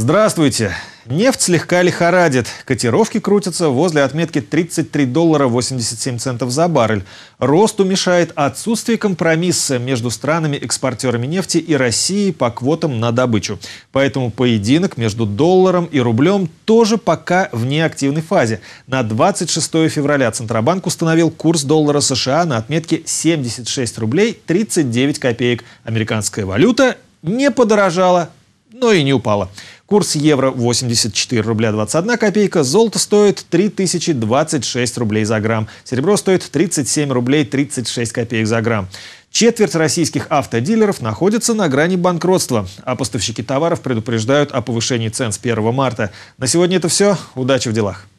Здравствуйте. Нефть слегка лихорадит. Котировки крутятся возле отметки 33 доллара 87 центов за баррель. Росту мешает отсутствие компромисса между странами-экспортерами нефти и Россией по квотам на добычу. Поэтому поединок между долларом и рублем тоже пока в неактивной фазе. На 26 февраля Центробанк установил курс доллара США на отметке 76 рублей 39 копеек. Американская валюта не подорожала, но и не упала. Курс евро 84 рубля 21 копейка, золото стоит 3026 рублей за грамм, серебро стоит 37 рублей 36 копеек за грамм. Четверть российских автодилеров находится на грани банкротства, а поставщики товаров предупреждают о повышении цен с 1 марта. На сегодня это все. Удачи в делах!